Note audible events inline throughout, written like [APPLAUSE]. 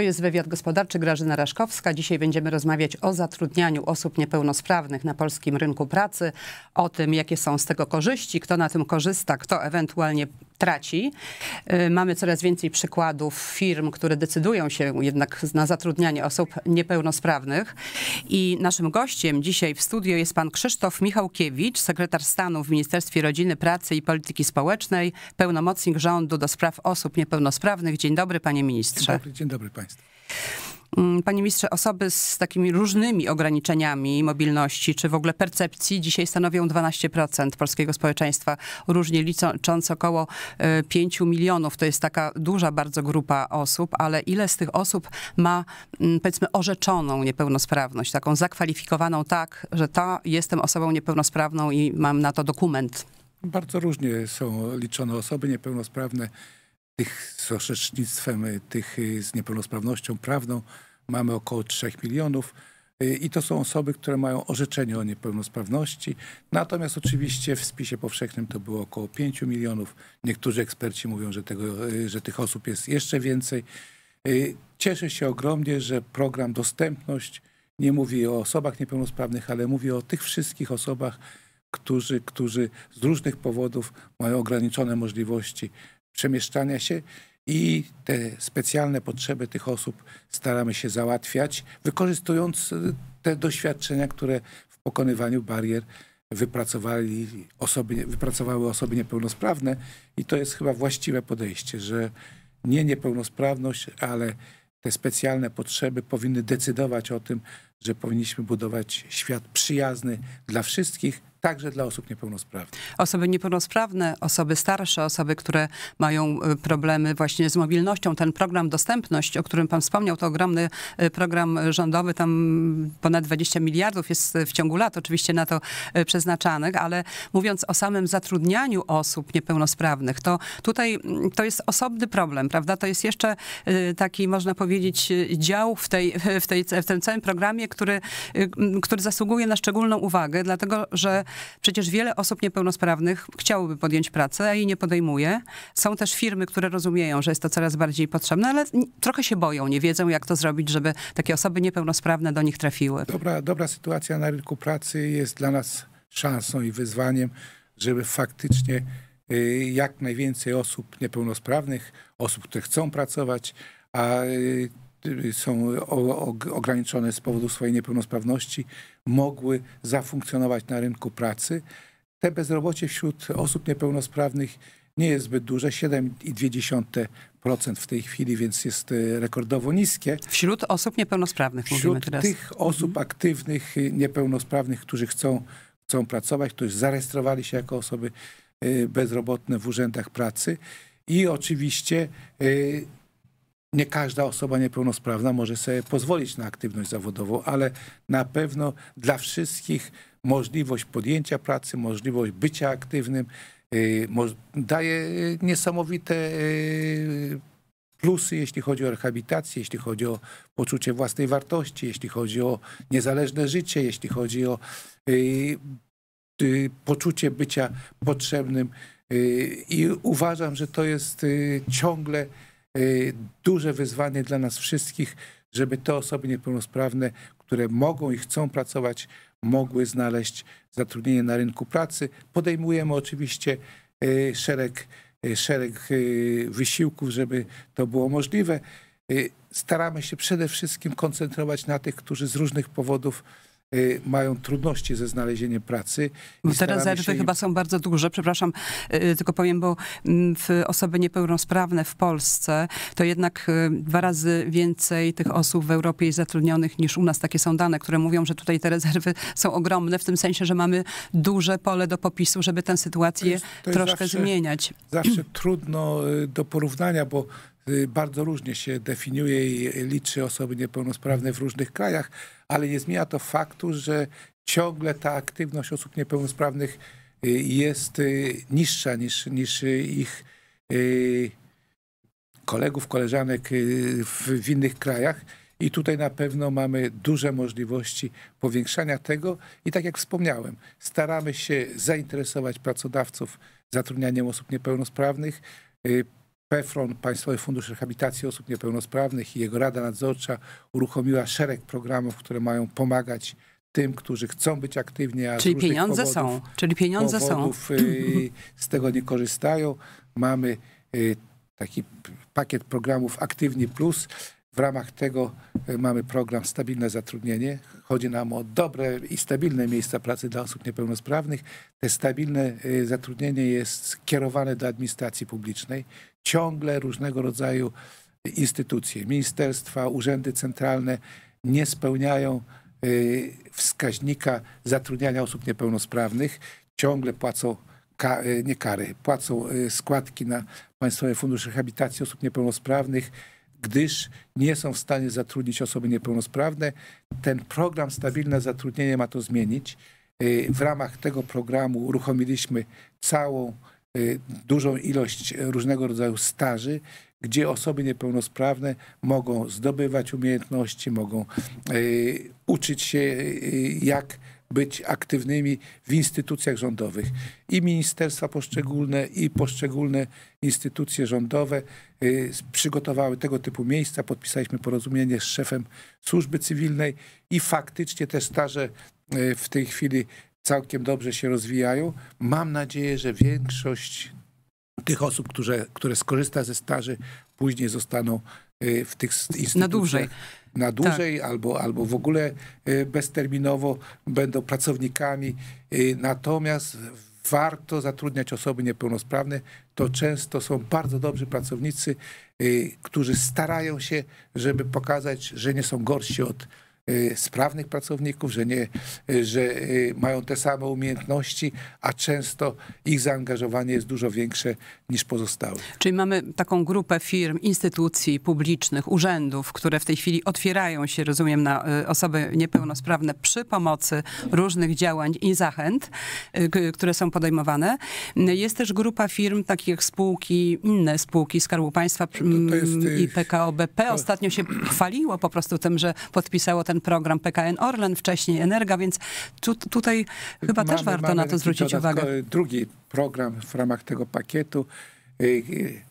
To jest wywiad gospodarczy Grażyna Raszkowska. Dzisiaj będziemy rozmawiać o zatrudnianiu osób niepełnosprawnych na polskim rynku pracy, o tym, jakie są z tego korzyści, kto na tym korzysta, kto ewentualnie traci. Y, mamy coraz więcej przykładów firm, które decydują się jednak na zatrudnianie osób niepełnosprawnych. I naszym gościem dzisiaj w studio jest pan Krzysztof Michałkiewicz, sekretarz stanu w Ministerstwie Rodziny, Pracy i Polityki Społecznej, pełnomocnik rządu do spraw osób niepełnosprawnych. Dzień dobry, panie ministrze. Dzień dobry, dzień dobry państwu. Mm, panie ministrze, osoby z takimi różnymi ograniczeniami mobilności czy w ogóle percepcji dzisiaj stanowią 12% polskiego społeczeństwa, różnie licząc około 5 e, milionów. To jest taka duża bardzo grupa osób, ale ile z tych osób ma mm, powiedzmy orzeczoną niepełnosprawność, taką zakwalifikowaną tak, że ta jestem osobą niepełnosprawną i mam na to dokument? Bardzo różnie są liczone osoby niepełnosprawne tych z orzecznictwem, y, tych y, z niepełnosprawnością prawną mamy około 3 milionów. Y, I to są osoby, które mają orzeczenie o niepełnosprawności. Natomiast oczywiście w spisie powszechnym to było około 5 milionów. Niektórzy eksperci mówią, że, tego, że tych osób jest jeszcze więcej. Cieszę się ogromnie, że program Dostępność nie mówi o osobach niepełnosprawnych, ale mówi o tych wszystkich osobach, którzy, którzy z różnych powodów mają ograniczone możliwości przemieszczania się i te specjalne potrzeby tych osób staramy się załatwiać, wykorzystując e, te doświadczenia, które w pokonywaniu barier wypracowali osoby, wypracowały osoby niepełnosprawne i to jest chyba właściwe podejście, że nie niepełnosprawność, ale te specjalne potrzeby powinny decydować o tym, że powinniśmy budować świat przyjazny dla wszystkich, także dla osób niepełnosprawnych. Osoby niepełnosprawne, osoby starsze, osoby, które mają y, problemy właśnie z mobilnością. Ten program Dostępność, o którym pan wspomniał, to ogromny y, program rządowy, tam ponad 20 miliardów jest y, w ciągu lat oczywiście na to przeznaczanych, ale mówiąc o samym zatrudnianiu osób niepełnosprawnych, to tutaj mm, to jest osobny problem, prawda? To jest jeszcze taki, można powiedzieć, dział w, tej, w, tej, w tym całym programie, który, który zasługuje na szczególną uwagę, dlatego że Przecież wiele osób niepełnosprawnych chciałoby podjąć pracę, a jej nie podejmuje. Są też firmy, które rozumieją, że jest to coraz bardziej potrzebne, ale trochę się boją, nie wiedzą, jak to zrobić, żeby takie osoby niepełnosprawne do nich trafiły. Dobra, dobra sytuacja na rynku pracy jest dla nas szansą i wyzwaniem, żeby faktycznie y, jak najwięcej osób niepełnosprawnych, osób, które chcą pracować, a y, są ograniczone z powodu swojej niepełnosprawności, mogły zafunkcjonować na rynku pracy. Te bezrobocie wśród osób niepełnosprawnych nie jest zbyt duże, 7,2% w tej chwili, więc jest e, rekordowo niskie. Wśród osób niepełnosprawnych wśród mówimy teraz. tych osób mhm. aktywnych, e, niepełnosprawnych, którzy chcą, chcą pracować, którzy zarejestrowali się jako osoby e, bezrobotne w urzędach pracy i oczywiście nie każda osoba niepełnosprawna może sobie pozwolić na aktywność zawodową, ale na pewno dla wszystkich możliwość podjęcia pracy, możliwość bycia aktywnym y, daje y, niesamowite y, plusy, jeśli chodzi o rehabilitację, jeśli chodzi o poczucie własnej wartości, jeśli chodzi o niezależne życie, jeśli chodzi o poczucie bycia potrzebnym. I uważam, że to jest ciągle Y, duże wyzwanie dla nas wszystkich, żeby te osoby niepełnosprawne, które mogą i chcą pracować, mogły znaleźć zatrudnienie na rynku pracy. Podejmujemy oczywiście y, szereg, y, szereg wysiłków, żeby to było możliwe. Staramy się przede wszystkim koncentrować na tych, którzy z różnych powodów Y, mają trudności ze znalezieniem pracy. Bo te rezerwy chyba są bardzo duże, przepraszam, y, tylko powiem, bo mm, osoby niepełnosprawne w Polsce to jednak y, dwa razy więcej tych osób w Europie jest zatrudnionych niż u nas. Takie są dane, które mówią, że tutaj te rezerwy są ogromne, w tym sensie, że mamy duże pole do popisu, żeby tę sytuację to jest, to jest troszkę zawsze, zmieniać. Zawsze trudno do porównania, bo Y, bardzo różnie się definiuje i liczy osoby niepełnosprawne w różnych krajach, ale nie zmienia to faktu, że ciągle ta aktywność osób niepełnosprawnych y, jest y, niższa niż, niż ich kolegów, koleżanek w, innych krajach. I tutaj na pewno mamy duże możliwości powiększania tego. I tak jak wspomniałem, staramy się zainteresować pracodawców zatrudnianiem osób niepełnosprawnych, PFRON, Państwowy Fundusz Rehabilitacji Osób Niepełnosprawnych i jego Rada Nadzorcza uruchomiła szereg programów, które mają pomagać tym, którzy chcą być aktywni, a Czyli pieniądze powodów, są. Czyli pieniądze są. Y, z tego nie korzystają. Mamy y, taki pakiet programów Aktywni Plus, ramach tego e, mamy program Stabilne Zatrudnienie. Chodzi nam o dobre i stabilne miejsca pracy dla osób niepełnosprawnych. Te stabilne e, zatrudnienie jest skierowane do administracji publicznej. Ciągle różnego rodzaju instytucje, ministerstwa, urzędy centralne nie spełniają e, wskaźnika zatrudniania osób niepełnosprawnych. Ciągle płacą ka nie kary, płacą składki na Państwowy Fundusz Rehabilitacji Osób Niepełnosprawnych gdyż nie są w stanie zatrudnić osoby niepełnosprawne. Ten program Stabilne Zatrudnienie ma to zmienić. Y, w ramach tego programu uruchomiliśmy całą y, dużą ilość różnego rodzaju staży, gdzie osoby niepełnosprawne mogą zdobywać umiejętności, mogą y, uczyć się, jak być aktywnymi w instytucjach rządowych. I ministerstwa poszczególne, i poszczególne instytucje rządowe y, przygotowały tego typu miejsca. Podpisaliśmy porozumienie z szefem służby cywilnej i faktycznie te staże y, w tej chwili całkiem dobrze się rozwijają. Mam nadzieję, że większość tych osób, które, które skorzysta ze staży, później zostaną y, w tych instytucjach. Na dłużej na tak. dłużej tak. albo, albo w ogóle y, bezterminowo będą pracownikami. Y, natomiast warto zatrudniać osoby niepełnosprawne. To często są bardzo dobrzy pracownicy, y, którzy starają się, żeby pokazać, że nie są gorsi od Y, sprawnych pracowników, że, nie, y, że y, mają te same umiejętności, a często ich zaangażowanie jest dużo większe niż pozostałych. Czyli mamy taką grupę firm, instytucji publicznych, urzędów, które w tej chwili otwierają się, rozumiem, na osoby niepełnosprawne przy pomocy różnych działań i zachęt, które są podejmowane. Jest też grupa firm, takich jak spółki, inne spółki Skarbu Państwa to, to jest, mm, i PKO BP. Ostatnio się chwaliło po prostu tym, że podpisało ten program PKN Orlen, wcześniej Energa, więc tu, tutaj chyba mamy, też warto na to zwrócić uwagę. Drugi program w ramach tego pakietu y, y,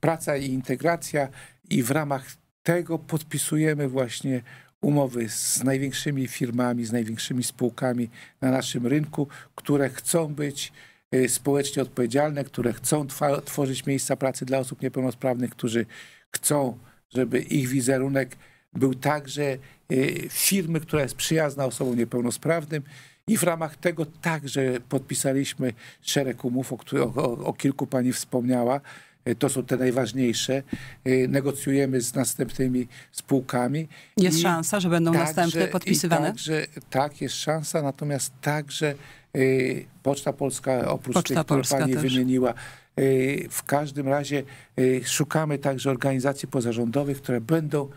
Praca i integracja i w ramach tego podpisujemy właśnie umowy z największymi firmami, z największymi spółkami na naszym rynku, które chcą być y, społecznie odpowiedzialne, które chcą tworzyć miejsca pracy dla osób niepełnosprawnych, którzy chcą, żeby ich wizerunek był także Y, firmy, która jest przyjazna osobom niepełnosprawnym. I w ramach tego także podpisaliśmy szereg umów, o, który, o, o kilku pani wspomniała. Y, to są te najważniejsze. Y, negocjujemy z następnymi spółkami. Jest I szansa, że będą także, następne podpisywane? Także, tak, jest szansa, natomiast także y, Poczta Polska, oprócz Poczta tych, Polska które pani też. wymieniła, y, w każdym razie y, szukamy także organizacji pozarządowych, które będą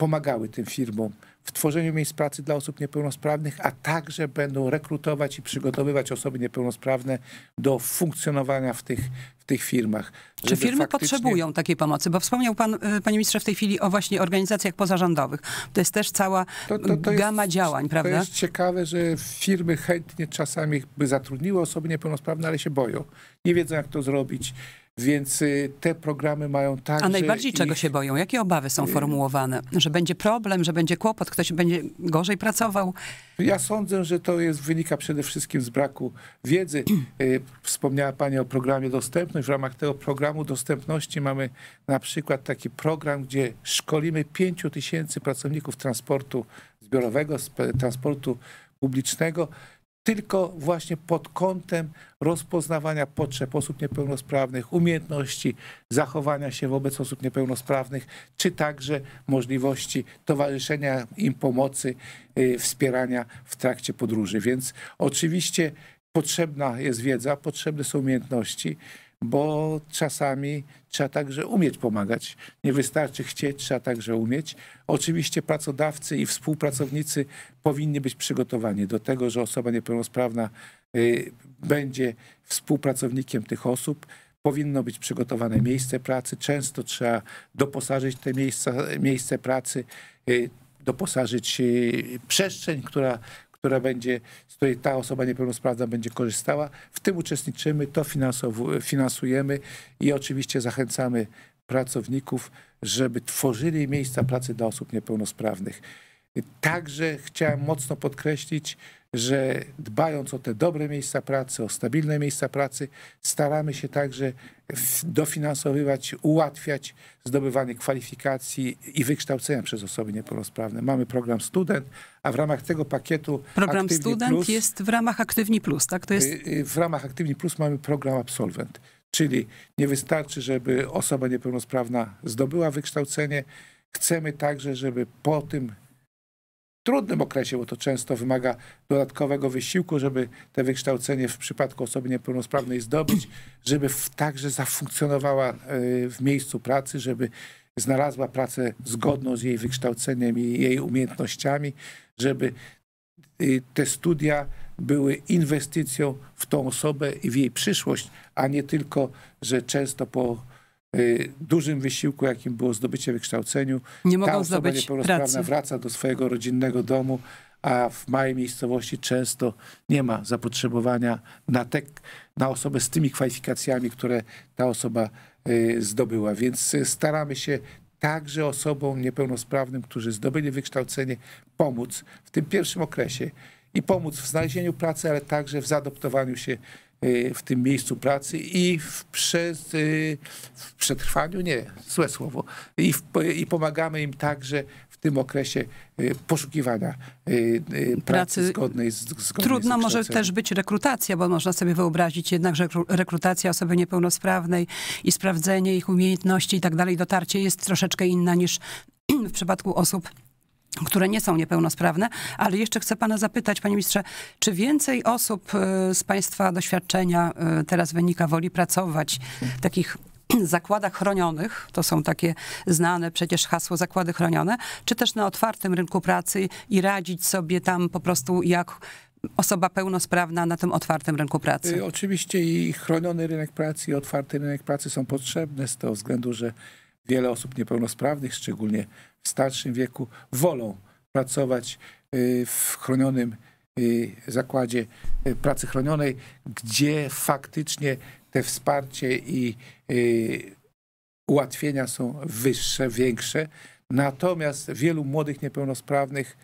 pomagały tym firmom w tworzeniu miejsc pracy dla osób niepełnosprawnych, a także będą rekrutować i przygotowywać osoby niepełnosprawne do funkcjonowania w tych, w tych firmach. Czy firmy faktycznie... potrzebują takiej pomocy? Bo wspomniał pan, y, panie ministrze, w tej chwili o właśnie organizacjach pozarządowych. To jest też cała to, to, to gama jest, działań, prawda? To jest ciekawe, że firmy chętnie czasami by zatrudniły osoby niepełnosprawne, ale się boją. Nie wiedzą, jak to zrobić. Więc y, te programy mają także... A najbardziej ich... czego się boją? Jakie obawy są formułowane? Że będzie problem, że będzie kłopot, ktoś będzie gorzej pracował? Ja sądzę, że to jest, wynika przede wszystkim z braku wiedzy. [CLEARS THROAT] Y, wspomniała pani o programie Dostępność. W ramach tego programu Dostępności mamy na przykład taki program, gdzie szkolimy 5 tysięcy pracowników transportu zbiorowego, transportu publicznego, tylko właśnie pod kątem rozpoznawania potrzeb osób niepełnosprawnych, umiejętności zachowania się wobec osób niepełnosprawnych, czy także możliwości towarzyszenia im pomocy, y, wspierania w trakcie podróży. Więc oczywiście potrzebna jest wiedza, potrzebne są umiejętności bo czasami trzeba także umieć pomagać. Nie wystarczy chcieć, trzeba także umieć. Oczywiście pracodawcy i współpracownicy powinni być przygotowani do tego, że osoba niepełnosprawna y, będzie współpracownikiem tych osób. Powinno być przygotowane miejsce pracy. Często trzeba doposażyć te miejsca, miejsce pracy y, doposażyć y, przestrzeń, która, która będzie, z której ta osoba niepełnosprawna będzie korzystała. W tym uczestniczymy, to finansujemy i oczywiście zachęcamy pracowników, żeby tworzyli miejsca pracy dla osób niepełnosprawnych. Także chciałem mocno podkreślić, że dbając o te dobre miejsca pracy, o stabilne miejsca pracy, staramy się także dofinansowywać, ułatwiać zdobywanie kwalifikacji i wykształcenia przez osoby niepełnosprawne. Mamy program Student, a w ramach tego pakietu. Program Aktywni Student Plus, jest w ramach Aktywni Plus, tak? To jest... Y, y, w ramach Aktywni Plus mamy program Absolwent, czyli nie wystarczy, żeby osoba niepełnosprawna zdobyła wykształcenie. Chcemy także, żeby po tym trudnym okresie, bo to często wymaga dodatkowego wysiłku, żeby te wykształcenie w przypadku osoby niepełnosprawnej zdobyć, żeby także zafunkcjonowała e, w miejscu pracy, żeby znalazła pracę zgodną z jej wykształceniem i jej umiejętnościami, żeby e, te studia były inwestycją w tą osobę i w jej przyszłość, a nie tylko, że często po Y, dużym wysiłku, jakim było zdobycie wykształceniu. Nie mogą Ta osoba zdobyć niepełnosprawna pracy. wraca do swojego rodzinnego domu, a w małej miejscowości często nie ma zapotrzebowania na, te, na osobę z tymi kwalifikacjami, które ta osoba y, zdobyła. Więc y, staramy się także osobom niepełnosprawnym, którzy zdobyli wykształcenie, pomóc w tym pierwszym okresie i pomóc w znalezieniu pracy, ale także w zaadoptowaniu się Y, w tym miejscu pracy i w, przez, y, w przetrwaniu, nie, złe słowo, i, w, i pomagamy im także w tym okresie y, poszukiwania pracy, pracy zgodnej z zgodnej Trudno z może też być rekrutacja, bo można sobie wyobrazić jednak, że rekrutacja osoby niepełnosprawnej i sprawdzenie ich umiejętności i tak dalej, dotarcie jest troszeczkę inna niż [CLEARS THROAT] w przypadku osób które nie są niepełnosprawne, ale jeszcze chcę pana zapytać, panie ministrze, czy więcej osób e, z państwa doświadczenia e, teraz wynika woli pracować w takich [CLEARS THROAT] zakładach chronionych, to są takie znane przecież hasło zakłady chronione, czy też na otwartym rynku pracy i radzić sobie tam po prostu jak osoba pełnosprawna na tym otwartym rynku pracy? E, oczywiście i chroniony rynek pracy i otwarty rynek pracy są potrzebne z tego względu, że wiele osób niepełnosprawnych, szczególnie w starszym wieku, wolą pracować y, w chronionym y, zakładzie y, pracy chronionej, gdzie faktycznie te wsparcie i ułatwienia są wyższe, większe. Natomiast wielu młodych niepełnosprawnych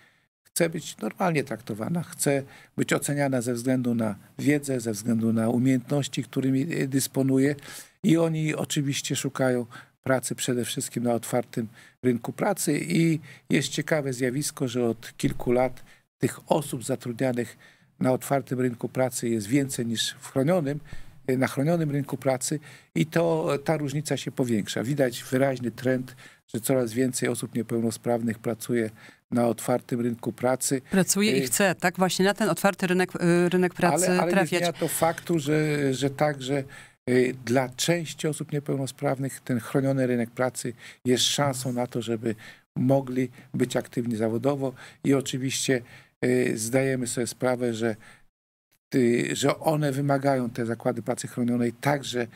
chce być normalnie traktowana, chce być oceniana ze względu na wiedzę, ze względu na umiejętności, którymi dysponuje. I oni oczywiście szukają pracy przede wszystkim na otwartym rynku pracy i jest ciekawe zjawisko, że od kilku lat tych osób zatrudnianych na otwartym rynku pracy jest więcej niż w chronionym, e, na chronionym rynku pracy i to ta różnica się powiększa. Widać wyraźny trend, że coraz więcej osób niepełnosprawnych pracuje na otwartym rynku pracy. Pracuje i e, chce, tak? Właśnie na ten otwarty rynek, e, rynek pracy ale, ale trafiać. Ale nie zmienia to faktu, że, że także Y, dla części osób niepełnosprawnych ten chroniony rynek pracy jest szansą na to, żeby mogli być aktywni zawodowo i oczywiście y, zdajemy sobie sprawę, że, y, że one wymagają, te zakłady pracy chronionej, także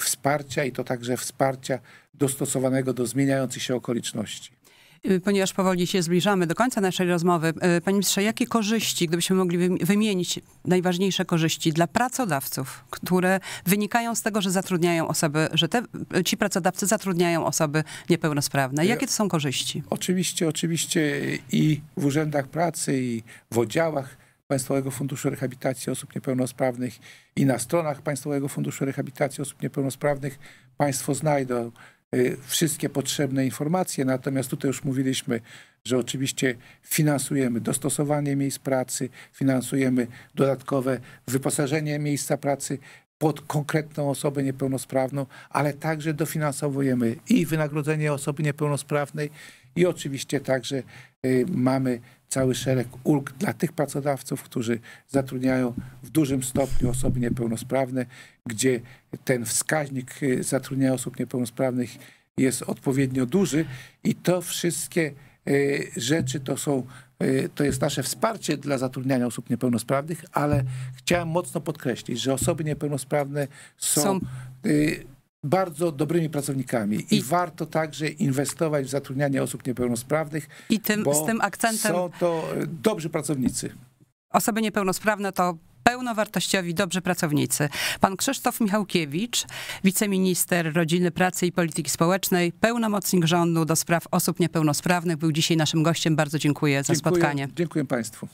wsparcia i to także wsparcia dostosowanego do zmieniających się okoliczności. Y, ponieważ powoli się zbliżamy do końca naszej rozmowy. Y, Panie ministrze, jakie korzyści, gdybyśmy mogli wymienić najważniejsze korzyści dla pracodawców, które wynikają z tego, że zatrudniają osoby, że te, ci pracodawcy zatrudniają osoby niepełnosprawne. Jakie to są korzyści? Oczywiście, oczywiście i w urzędach pracy, i w oddziałach Państwowego Funduszu Rehabilitacji Osób Niepełnosprawnych i na stronach Państwowego Funduszu Rehabilitacji Osób Niepełnosprawnych Państwo znajdą Y, wszystkie potrzebne informacje. Natomiast tutaj już mówiliśmy, że oczywiście finansujemy dostosowanie miejsc pracy, finansujemy dodatkowe wyposażenie miejsca pracy pod konkretną osobę niepełnosprawną, ale także dofinansowujemy i wynagrodzenie osoby niepełnosprawnej i oczywiście także y, mamy cały szereg ulg dla tych pracodawców, którzy zatrudniają w dużym stopniu osoby niepełnosprawne, gdzie ten wskaźnik y, zatrudniania osób niepełnosprawnych jest odpowiednio duży i to wszystkie y, rzeczy to są y, to jest nasze wsparcie dla zatrudniania osób niepełnosprawnych, ale chciałem mocno podkreślić, że osoby niepełnosprawne są, są bardzo dobrymi pracownikami i, i warto także inwestować w zatrudnianie osób niepełnosprawnych. I tym, z tym akcentem. Są to e, dobrzy pracownicy. Osoby niepełnosprawne to pełnowartościowi, dobrzy pracownicy. Pan Krzysztof Michałkiewicz, wiceminister rodziny, pracy i polityki społecznej, pełnomocnik rządu do spraw osób niepełnosprawnych, był dzisiaj naszym gościem. Bardzo dziękuję, dziękuję za spotkanie. Dziękuję Państwu.